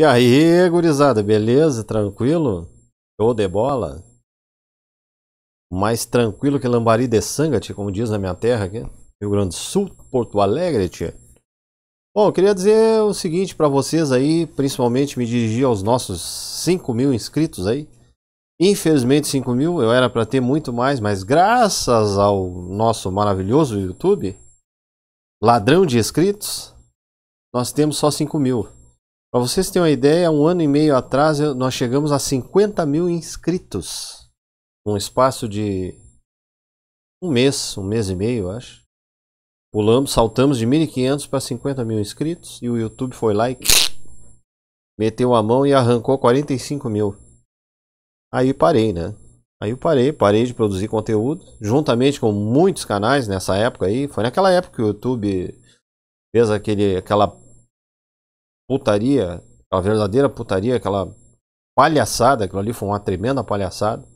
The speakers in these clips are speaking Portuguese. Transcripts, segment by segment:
E aí, gurizada, beleza? Tranquilo? Show de bola? Mais tranquilo que lambari de sanga, tia, como diz na minha terra aqui, Rio Grande do Sul, Porto Alegre, tia. Bom, queria dizer o seguinte para vocês aí, principalmente me dirigir aos nossos 5 mil inscritos aí. Infelizmente 5 mil, eu era para ter muito mais, mas graças ao nosso maravilhoso YouTube, ladrão de inscritos, nós temos só 5 mil. Para vocês terem uma ideia, um ano e meio atrás nós chegamos a 50 mil inscritos. Um espaço de um mês, um mês e meio, acho. Pulamos, saltamos de 1.500 para 50 mil inscritos e o YouTube foi lá e meteu a mão e arrancou 45 mil. Aí parei, né? Aí eu parei, parei de produzir conteúdo, juntamente com muitos canais nessa época aí. Foi naquela época que o YouTube fez aquele, aquela putaria, a verdadeira putaria, aquela palhaçada, aquilo ali foi uma tremenda palhaçada.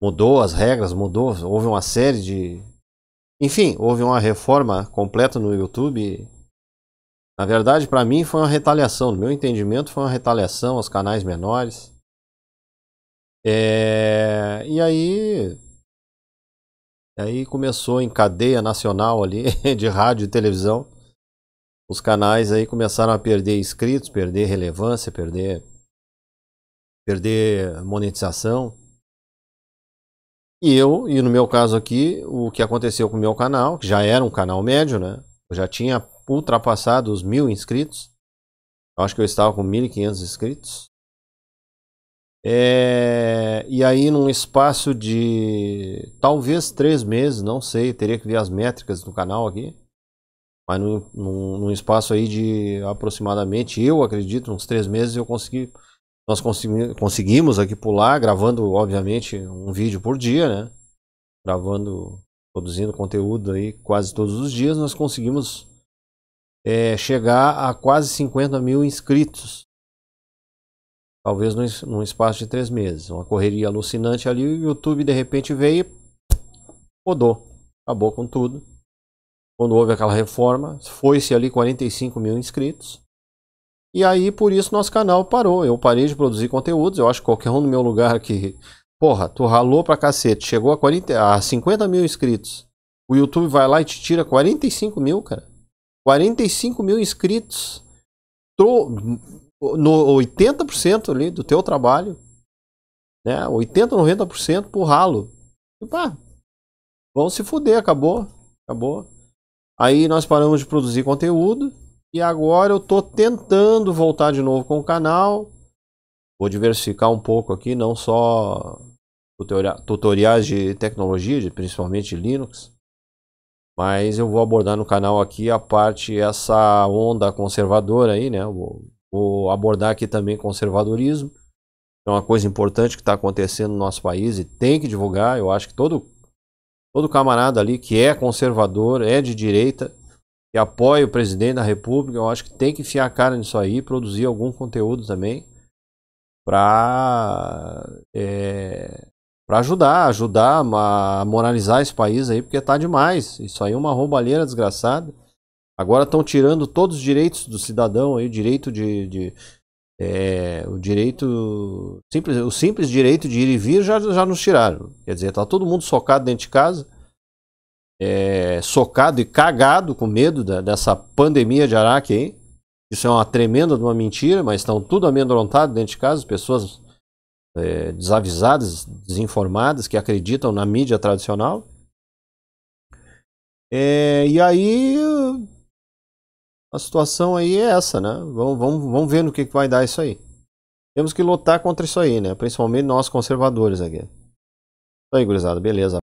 Mudou as regras, mudou, houve uma série de. Enfim, houve uma reforma completa no YouTube. Na verdade, para mim foi uma retaliação, no meu entendimento, foi uma retaliação aos canais menores. É... E aí. E aí começou em cadeia nacional ali, de rádio e televisão os canais aí começaram a perder inscritos, perder relevância, perder perder monetização. E eu, e no meu caso aqui, o que aconteceu com o meu canal, que já era um canal médio, né? Eu já tinha ultrapassado os mil inscritos. Eu acho que eu estava com 1.500 inscritos. É... E aí, num espaço de talvez três meses, não sei, teria que ver as métricas do canal aqui. Mas num, num, num, espaço aí de aproximadamente, eu acredito, uns três meses eu consegui. Nós consegui, conseguimos aqui pular, gravando, obviamente, um vídeo por dia, né? Gravando, produzindo conteúdo aí quase todos os dias, nós conseguimos é, chegar a quase 50 mil inscritos. Talvez num, num espaço de três meses. Uma correria alucinante ali, o YouTube de repente veio e rodou. Acabou com tudo quando houve aquela reforma, foi-se ali 45 mil inscritos. E aí, por isso, nosso canal parou. Eu parei de produzir conteúdos. Eu acho que qualquer um no meu lugar que. Porra, tu ralou pra cacete, chegou a, 40, a 50 mil inscritos. O YouTube vai lá e te tira 45 mil, cara. 45 mil inscritos. Tro... No 80% ali do teu trabalho. Né? 80%, 90% pro ralo. E pá, vão se fuder, acabou. Acabou. Aí nós paramos de produzir conteúdo e agora eu tô tentando voltar de novo com o canal. Vou diversificar um pouco aqui, não só tutoriais de tecnologia, principalmente Linux. Mas eu vou abordar no canal aqui a parte, essa onda conservadora aí, né? Vou, vou abordar aqui também conservadorismo. É uma coisa importante que está acontecendo no nosso país e tem que divulgar. Eu acho que todo Todo camarada ali que é conservador, é de direita, que apoia o presidente da República, eu acho que tem que enfiar a cara nisso aí, produzir algum conteúdo também para é, para ajudar, ajudar a moralizar esse país aí, porque tá demais. Isso aí é uma roubalheira desgraçada. Agora estão tirando todos os direitos do cidadão aí, direito de, de é, o direito simples, o simples direito de ir e vir já, já nos tiraram. Quer dizer, tá todo mundo socado dentro de casa, é, socado e cagado com medo da, dessa pandemia de Araque aí. Isso é uma tremenda uma mentira, mas estão tudo amedrontado dentro de casa, pessoas é, desavisadas, desinformadas, que acreditam na mídia tradicional. É, e aí a situação aí é essa, né? Vamos, vamos, vamos ver no que, que vai dar isso aí. Temos que lutar contra isso aí, né? Principalmente nós conservadores aqui. Isso aí, gurizada. Beleza.